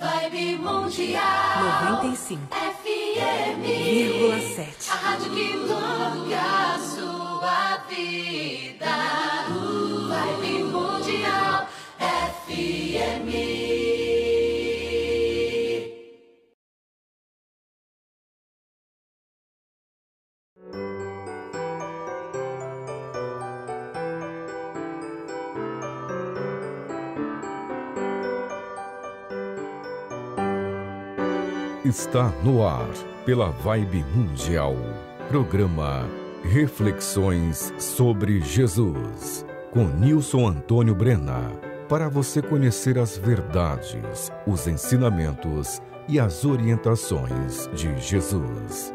Vibe Mundial 95 FM 7 A rádio que toca a sua vida Está no ar, pela Vibe Mundial. Programa Reflexões sobre Jesus, com Nilson Antônio Brena. Para você conhecer as verdades, os ensinamentos e as orientações de Jesus.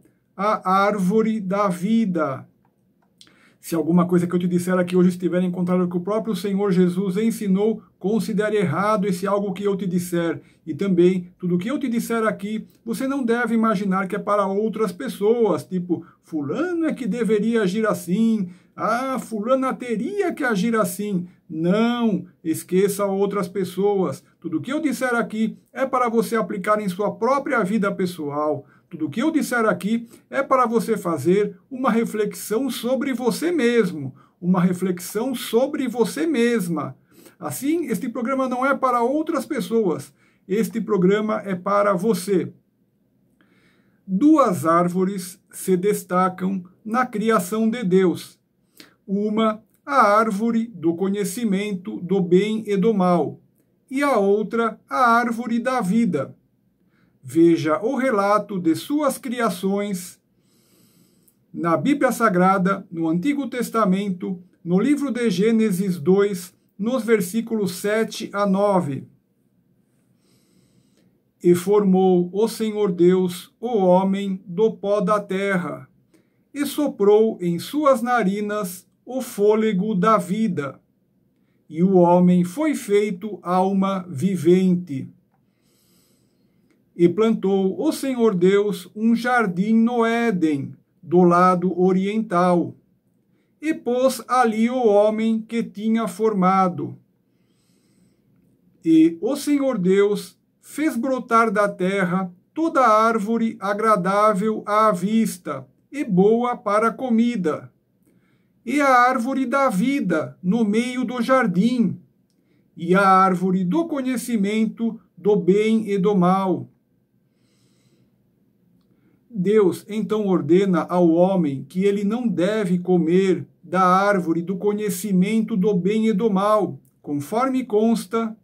a árvore da vida. Se alguma coisa que eu te disser aqui hoje estiver em contrário ao que o próprio Senhor Jesus ensinou, considere errado esse algo que eu te disser. E também, tudo que eu te disser aqui, você não deve imaginar que é para outras pessoas, tipo, fulano é que deveria agir assim, ah, fulana teria que agir assim. Não, esqueça outras pessoas. Tudo que eu disser aqui é para você aplicar em sua própria vida pessoal. Tudo o que eu disser aqui é para você fazer uma reflexão sobre você mesmo, uma reflexão sobre você mesma. Assim, este programa não é para outras pessoas, este programa é para você. Duas árvores se destacam na criação de Deus. Uma, a árvore do conhecimento do bem e do mal, e a outra, a árvore da vida. Veja o relato de suas criações na Bíblia Sagrada, no Antigo Testamento, no livro de Gênesis 2, nos versículos 7 a 9. E formou o Senhor Deus o homem do pó da terra, e soprou em suas narinas o fôlego da vida. E o homem foi feito alma vivente e plantou o Senhor Deus um jardim no Éden, do lado oriental, e pôs ali o homem que tinha formado. E o Senhor Deus fez brotar da terra toda árvore agradável à vista e boa para comida, e a árvore da vida no meio do jardim, e a árvore do conhecimento do bem e do mal. Deus então ordena ao homem que ele não deve comer da árvore do conhecimento do bem e do mal, conforme consta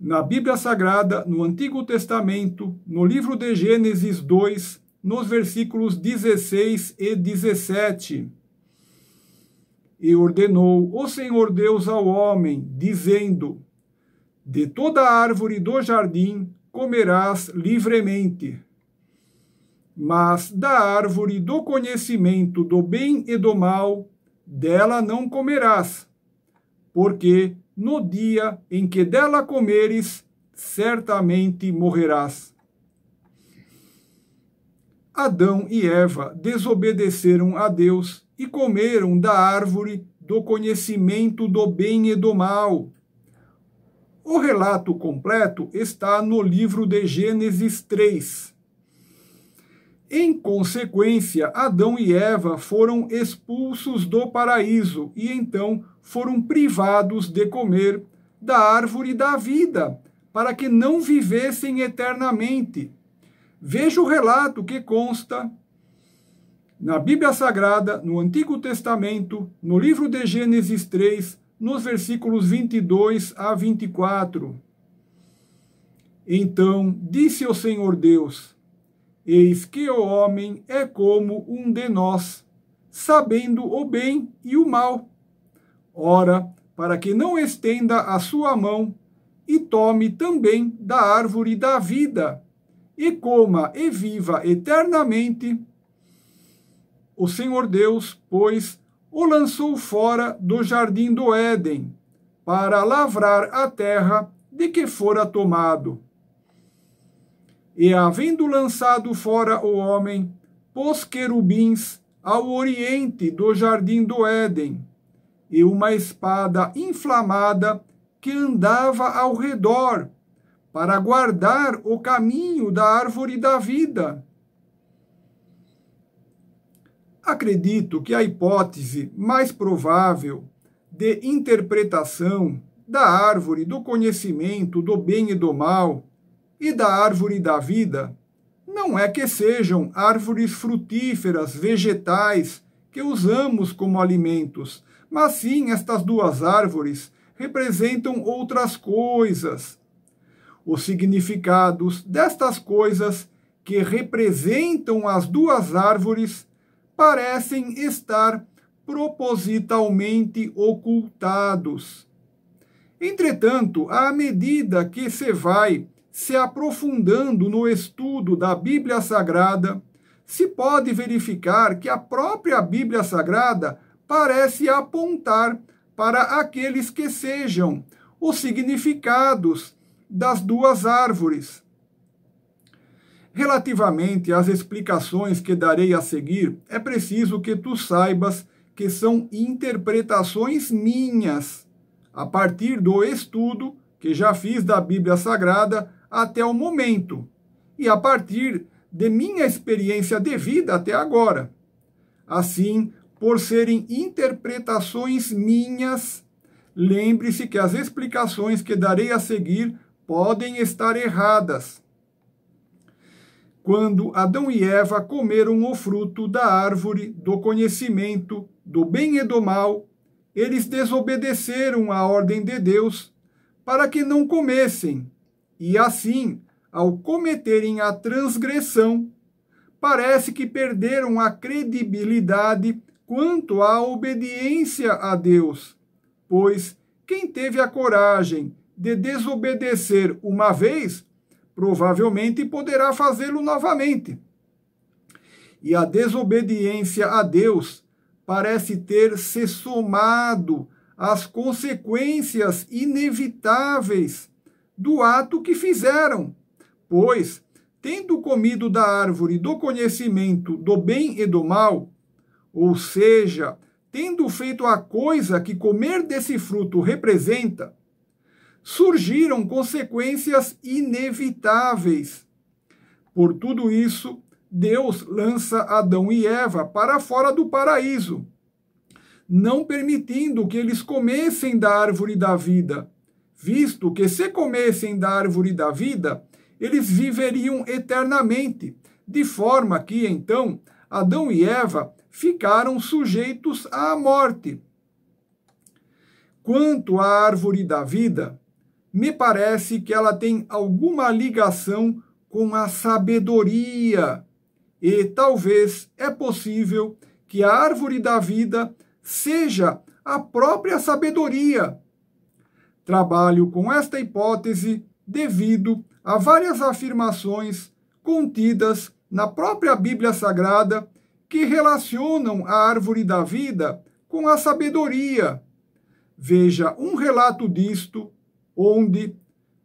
na Bíblia Sagrada, no Antigo Testamento, no livro de Gênesis 2, nos versículos 16 e 17. E ordenou o Senhor Deus ao homem, dizendo: De toda árvore do jardim comerás livremente mas da árvore do conhecimento do bem e do mal, dela não comerás, porque no dia em que dela comeres, certamente morrerás. Adão e Eva desobedeceram a Deus e comeram da árvore do conhecimento do bem e do mal. O relato completo está no livro de Gênesis 3. Em consequência, Adão e Eva foram expulsos do paraíso e então foram privados de comer da árvore da vida, para que não vivessem eternamente. Veja o relato que consta na Bíblia Sagrada, no Antigo Testamento, no livro de Gênesis 3, nos versículos 22 a 24. Então disse o Senhor Deus: Eis que o homem é como um de nós, sabendo o bem e o mal. Ora, para que não estenda a sua mão e tome também da árvore da vida, e coma e viva eternamente. O Senhor Deus, pois, o lançou fora do jardim do Éden, para lavrar a terra de que fora tomado. E havendo lançado fora o homem, pôs querubins ao oriente do jardim do Éden, e uma espada inflamada que andava ao redor, para guardar o caminho da árvore da vida. Acredito que a hipótese mais provável de interpretação da árvore do conhecimento do bem e do mal e da árvore da vida, não é que sejam árvores frutíferas, vegetais, que usamos como alimentos, mas sim estas duas árvores representam outras coisas. Os significados destas coisas que representam as duas árvores parecem estar propositalmente ocultados. Entretanto, à medida que se vai se aprofundando no estudo da Bíblia Sagrada, se pode verificar que a própria Bíblia Sagrada parece apontar para aqueles que sejam os significados das duas árvores. Relativamente às explicações que darei a seguir, é preciso que tu saibas que são interpretações minhas, a partir do estudo que já fiz da Bíblia Sagrada até o momento e a partir de minha experiência de vida até agora. Assim, por serem interpretações minhas, lembre-se que as explicações que darei a seguir podem estar erradas. Quando Adão e Eva comeram o fruto da árvore do conhecimento do bem e do mal, eles desobedeceram à ordem de Deus para que não comessem e assim, ao cometerem a transgressão, parece que perderam a credibilidade quanto à obediência a Deus, pois quem teve a coragem de desobedecer uma vez, provavelmente poderá fazê-lo novamente. E a desobediência a Deus parece ter se somado às consequências inevitáveis do ato que fizeram. Pois, tendo comido da árvore do conhecimento do bem e do mal, ou seja, tendo feito a coisa que comer desse fruto representa, surgiram consequências inevitáveis. Por tudo isso, Deus lança Adão e Eva para fora do paraíso, não permitindo que eles comessem da árvore da vida, visto que se comessem da árvore da vida, eles viveriam eternamente, de forma que então Adão e Eva ficaram sujeitos à morte. Quanto à árvore da vida, me parece que ela tem alguma ligação com a sabedoria, e talvez é possível que a árvore da vida seja a própria sabedoria Trabalho com esta hipótese devido a várias afirmações contidas na própria Bíblia Sagrada que relacionam a árvore da vida com a sabedoria. Veja um relato disto, onde,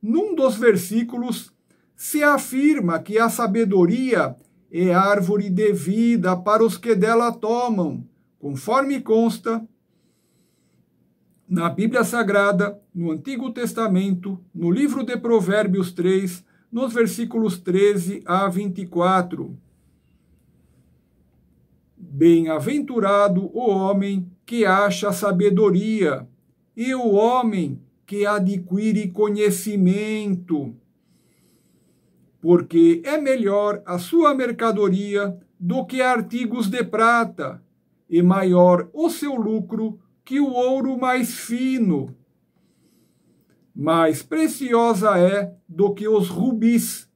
num dos versículos, se afirma que a sabedoria é árvore de vida para os que dela tomam, conforme consta na Bíblia Sagrada, no Antigo Testamento, no livro de Provérbios 3, nos versículos 13 a 24. Bem-aventurado o homem que acha sabedoria, e o homem que adquire conhecimento, porque é melhor a sua mercadoria do que artigos de prata, e maior o seu lucro que o ouro mais fino. Mais preciosa é do que os rubis.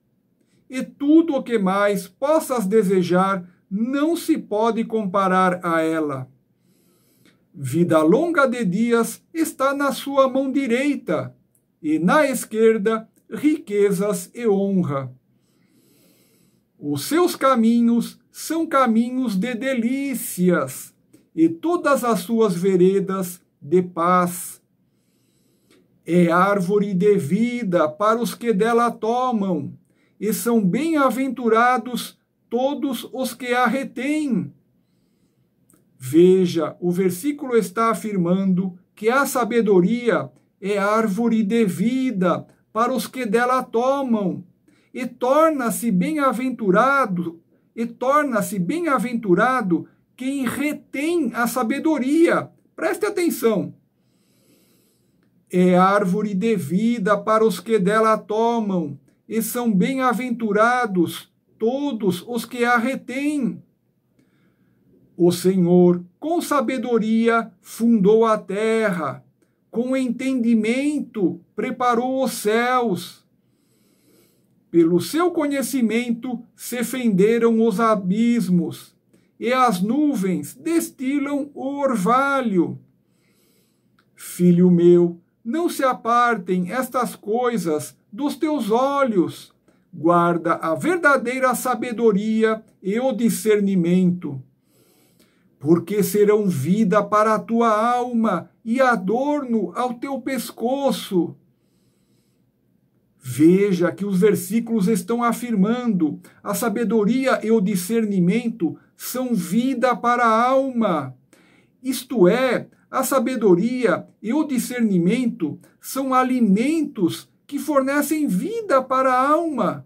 E tudo o que mais possas desejar não se pode comparar a ela. Vida longa de dias está na sua mão direita, e na esquerda, riquezas e honra. Os seus caminhos são caminhos de delícias, e todas as suas veredas de paz. É árvore de vida para os que dela tomam, e são bem-aventurados todos os que a retêm. Veja, o versículo está afirmando que a sabedoria é árvore de vida para os que dela tomam, e torna-se bem-aventurado, e torna-se bem-aventurado quem retém a sabedoria. Preste atenção. É árvore de vida para os que dela tomam, e são bem-aventurados todos os que a retêm. O Senhor, com sabedoria, fundou a terra, com entendimento, preparou os céus. Pelo seu conhecimento se fenderam os abismos e as nuvens destilam o orvalho. Filho meu, não se apartem estas coisas dos teus olhos. Guarda a verdadeira sabedoria e o discernimento. Porque serão vida para a tua alma e adorno ao teu pescoço Veja que os versículos estão afirmando: a sabedoria e o discernimento são vida para a alma. Isto é, a sabedoria e o discernimento são alimentos que fornecem vida para a alma.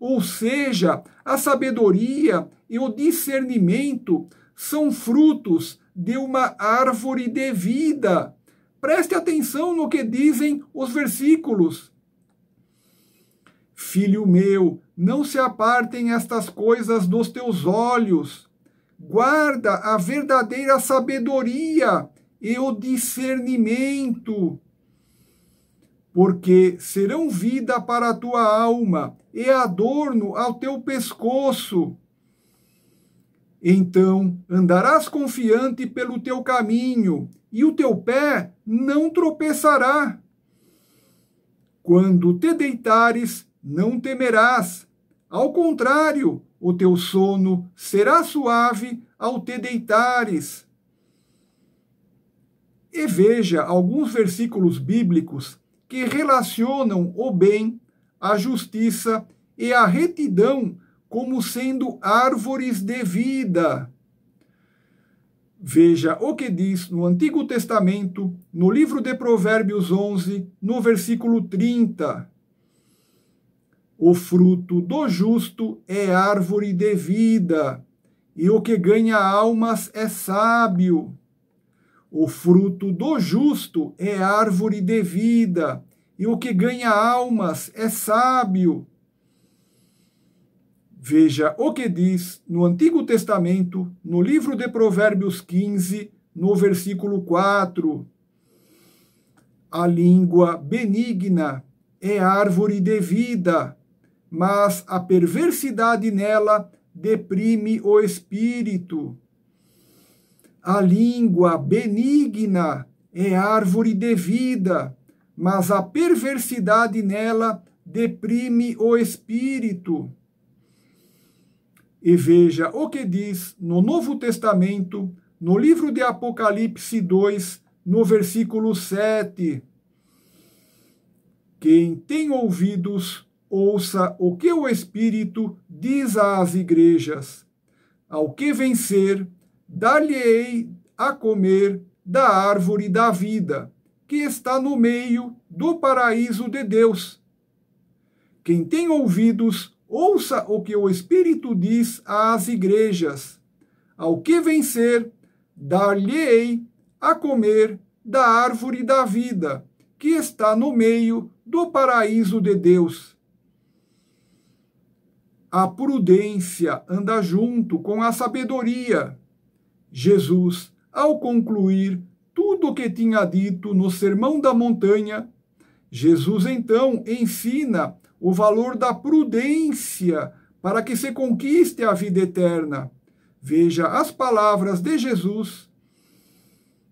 Ou seja, a sabedoria e o discernimento são frutos de uma árvore de vida. Preste atenção no que dizem os versículos. Filho meu, não se apartem estas coisas dos teus olhos. Guarda a verdadeira sabedoria e o discernimento, porque serão vida para a tua alma e adorno ao teu pescoço. Então andarás confiante pelo teu caminho, e o teu pé não tropeçará. Quando te deitares, não temerás. Ao contrário, o teu sono será suave ao te deitares. E veja alguns versículos bíblicos que relacionam o bem, a justiça e a retidão como sendo árvores de vida. Veja o que diz no Antigo Testamento, no livro de Provérbios 11, no versículo 30. O fruto do justo é árvore de vida, e o que ganha almas é sábio. O fruto do justo é árvore de vida, e o que ganha almas é sábio. Veja o que diz no Antigo Testamento, no livro de Provérbios 15, no versículo 4. A língua benigna é árvore de vida, mas a perversidade nela deprime o espírito. A língua benigna é árvore de vida, mas a perversidade nela deprime o espírito. E veja o que diz no Novo Testamento, no livro de Apocalipse 2, no versículo 7. Quem tem ouvidos, ouça o que o Espírito diz às igrejas. Ao que vencer, dar-lhe-ei a comer da árvore da vida, que está no meio do paraíso de Deus. Quem tem ouvidos, ouça o que o Espírito diz às igrejas. Ao que vencer, dar-lhe-ei a comer da árvore da vida, que está no meio do paraíso de Deus. A prudência anda junto com a sabedoria. Jesus, ao concluir tudo o que tinha dito no Sermão da Montanha, Jesus então ensina o valor da prudência para que se conquiste a vida eterna. Veja as palavras de Jesus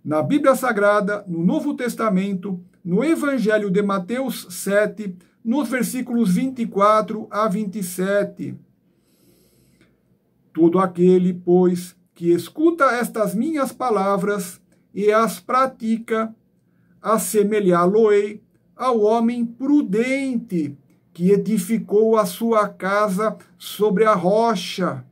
na Bíblia Sagrada, no Novo Testamento, no Evangelho de Mateus 7, nos versículos 24 a 27. Todo aquele, pois, que escuta estas minhas palavras e as pratica, assemelhá-lo-ei ao homem prudente que edificou a sua casa sobre a rocha.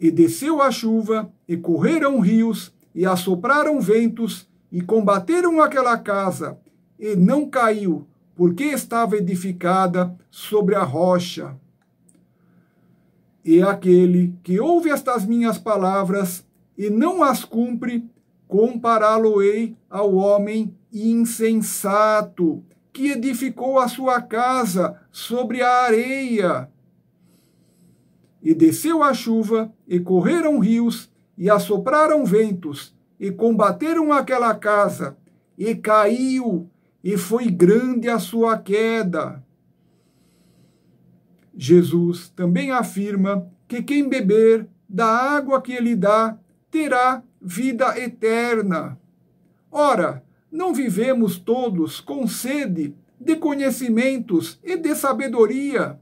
E desceu a chuva, e correram rios, e assopraram ventos, e combateram aquela casa, e não caiu, porque estava edificada sobre a rocha. E aquele que ouve estas minhas palavras e não as cumpre, compará-lo-ei ao homem insensato, que edificou a sua casa sobre a areia. E desceu a chuva, e correram rios, e assopraram ventos, e combateram aquela casa, e caiu, e foi grande a sua queda. Jesus também afirma que quem beber da água que ele dá terá vida eterna. Ora, não vivemos todos com sede de conhecimentos e de sabedoria.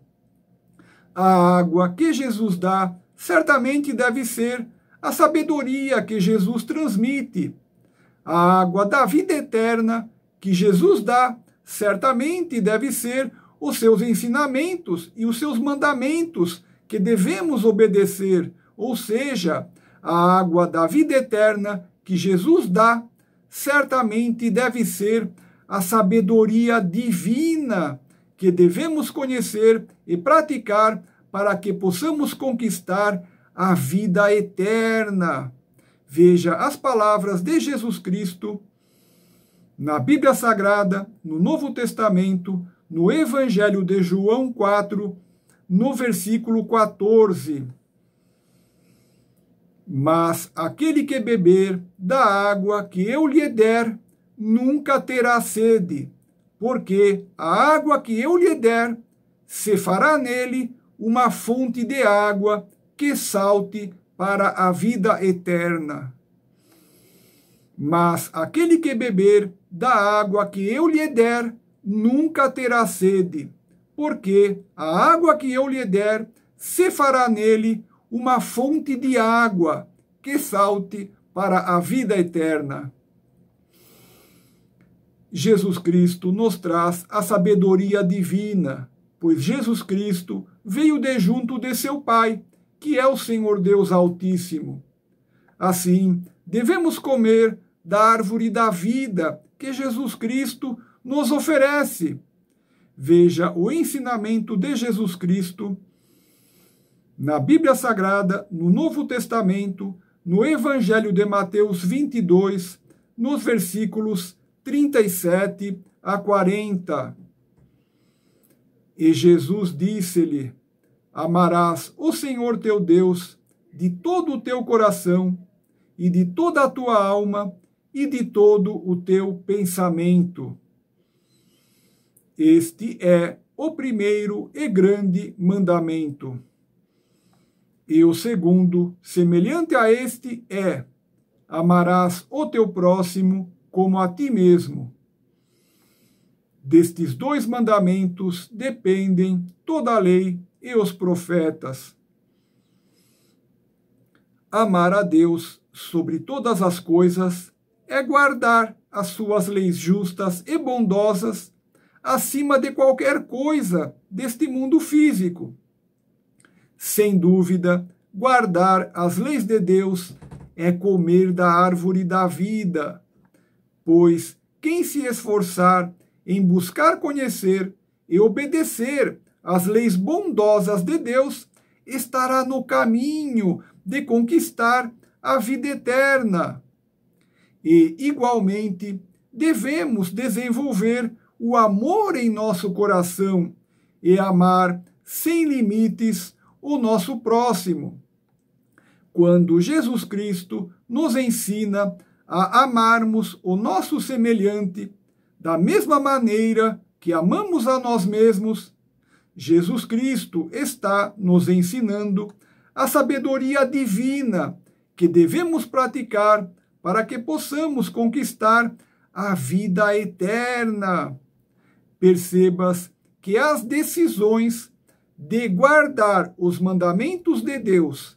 A água que Jesus dá certamente deve ser a sabedoria que Jesus transmite. A água da vida eterna que Jesus dá, certamente deve ser os seus ensinamentos e os seus mandamentos que devemos obedecer, ou seja, a água da vida eterna que Jesus dá, certamente deve ser a sabedoria divina que devemos conhecer e praticar para que possamos conquistar a vida eterna. Veja as palavras de Jesus Cristo na Bíblia Sagrada, no Novo Testamento, no Evangelho de João 4, no versículo 14. Mas aquele que beber da água que eu lhe der, nunca terá sede, porque a água que eu lhe der, se fará nele uma fonte de água que salte para a vida eterna. Mas aquele que beber da água que eu lhe der, nunca terá sede, porque a água que eu lhe der se fará nele uma fonte de água que salte para a vida eterna. Jesus Cristo nos traz a sabedoria divina, pois Jesus Cristo veio de junto de seu Pai, que é o Senhor Deus Altíssimo. Assim, devemos comer da árvore da vida que Jesus Cristo nos oferece. Veja o ensinamento de Jesus Cristo na Bíblia Sagrada, no Novo Testamento, no Evangelho de Mateus 22, nos versículos 37 a 40. E Jesus disse-lhe: Amarás o Senhor teu Deus de todo o teu coração e de toda a tua alma e de todo o teu pensamento. Este é o primeiro e grande mandamento. E o segundo, semelhante a este, é: amarás o teu próximo como a ti mesmo. Destes dois mandamentos dependem toda a lei e os profetas. Amar a Deus sobre todas as coisas é guardar as suas leis justas e bondosas acima de qualquer coisa deste mundo físico. Sem dúvida, guardar as leis de Deus é comer da árvore da vida, pois quem se esforçar em buscar conhecer e obedecer às leis bondosas de Deus estará no caminho de conquistar a vida eterna. E, igualmente, devemos desenvolver o amor em nosso coração e amar sem limites o nosso próximo. Quando Jesus Cristo nos ensina a amarmos o nosso semelhante da mesma maneira que amamos a nós mesmos, Jesus Cristo está nos ensinando a sabedoria divina que devemos praticar para que possamos conquistar a vida eterna. Percebas que as decisões de guardar os mandamentos de Deus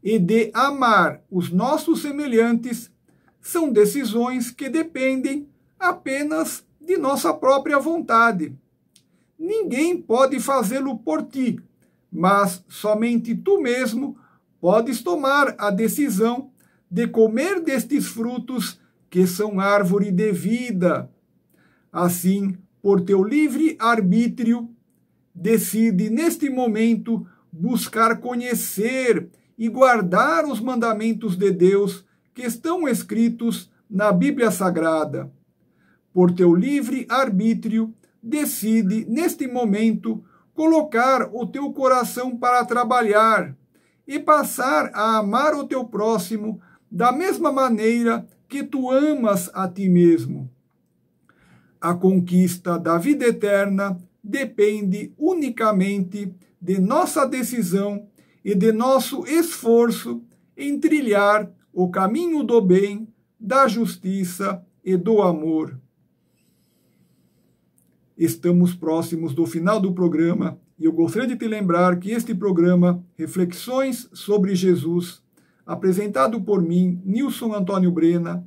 e de amar os nossos semelhantes são decisões que dependem apenas de nossa própria vontade. Ninguém pode fazê-lo por ti, mas somente tu mesmo podes tomar a decisão de comer destes frutos, que são árvore de vida. Assim, por teu livre arbítrio, decide neste momento buscar conhecer e guardar os mandamentos de Deus que estão escritos na Bíblia Sagrada. Por teu livre arbítrio, decide neste momento colocar o teu coração para trabalhar e passar a amar o teu próximo da mesma maneira que tu amas a ti mesmo. A conquista da vida eterna depende unicamente de nossa decisão e de nosso esforço em trilhar o caminho do bem, da justiça e do amor. Estamos próximos do final do programa e eu gostaria de te lembrar que este programa, Reflexões sobre Jesus, apresentado por mim, Nilson Antônio Brena,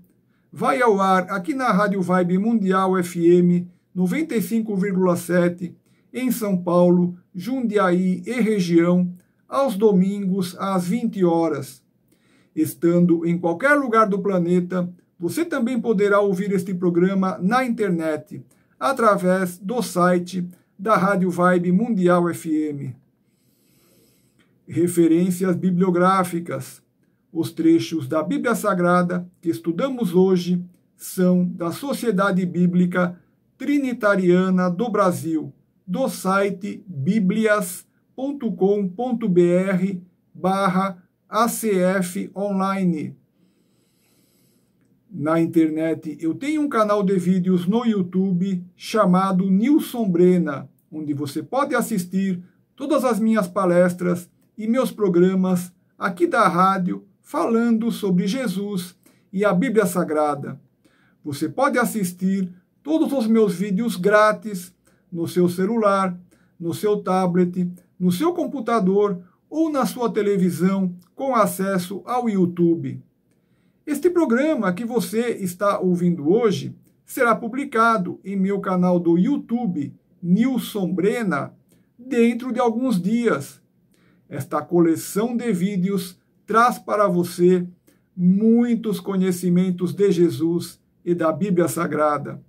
vai ao ar aqui na Rádio Vibe Mundial FM 95,7, em São Paulo, Jundiaí e região, aos domingos às 20 horas. Estando em qualquer lugar do planeta, você também poderá ouvir este programa na internet, através do site da Rádio Vibe Mundial FM. Referências bibliográficas. Os trechos da Bíblia Sagrada que estudamos hoje são da Sociedade Bíblica Trinitariana do Brasil, do site biblias.com.br barra ACF Online. Na internet, eu tenho um canal de vídeos no YouTube chamado Nilson Brena, onde você pode assistir todas as minhas palestras e meus programas aqui da rádio falando sobre Jesus e a Bíblia Sagrada. Você pode assistir todos os meus vídeos grátis no seu celular, no seu tablet, no seu computador ou na sua televisão com acesso ao YouTube. Este programa que você está ouvindo hoje será publicado em meu canal do YouTube, Nilson Brena, dentro de alguns dias. Esta coleção de vídeos traz para você muitos conhecimentos de Jesus e da Bíblia Sagrada.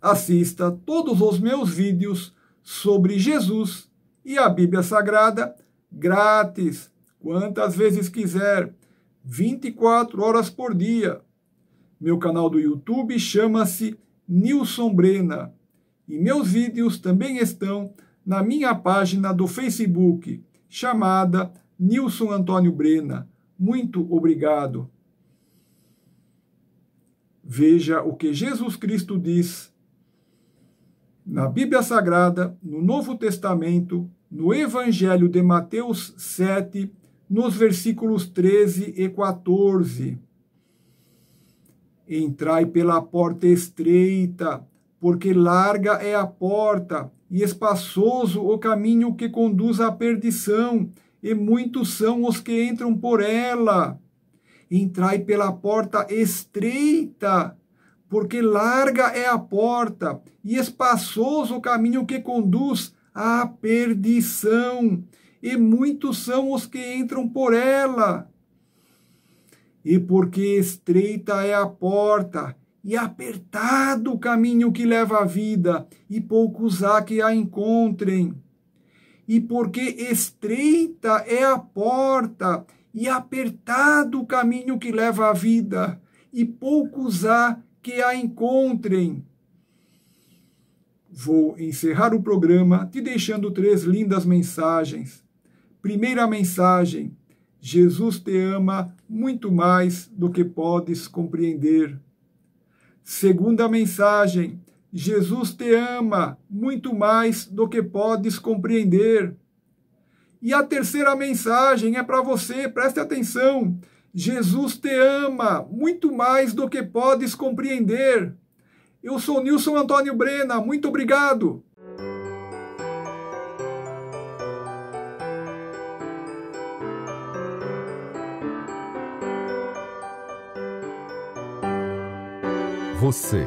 Assista todos os meus vídeos sobre Jesus e a Bíblia Sagrada grátis, quantas vezes quiser, 24 horas por dia. Meu canal do YouTube chama-se Nilson Brena e meus vídeos também estão na minha página do Facebook, chamada Nilson Antônio Brena, muito obrigado. Veja o que Jesus Cristo diz na Bíblia Sagrada, no Novo Testamento, no Evangelho de Mateus 7, nos versículos 13 e 14. Entrai pela porta estreita, porque larga é a porta e espaçoso o caminho que conduz à perdição, e muitos são os que entram por ela. Entrai pela porta estreita, porque larga é a porta e espaçoso o caminho que conduz à perdição, e muitos são os que entram por ela. E porque estreita é a porta e apertado o caminho que leva à vida, e poucos há que a encontrem e porque estreita é a porta e apertado o caminho que leva à vida, e poucos há que a encontrem. Vou encerrar o programa te deixando três lindas mensagens. Primeira mensagem: Jesus te ama muito mais do que podes compreender. Segunda mensagem: Jesus te ama muito mais do que podes compreender. E a terceira mensagem é para você, preste atenção. Jesus te ama muito mais do que podes compreender. Eu sou Nilson Antônio Brena, muito obrigado. Você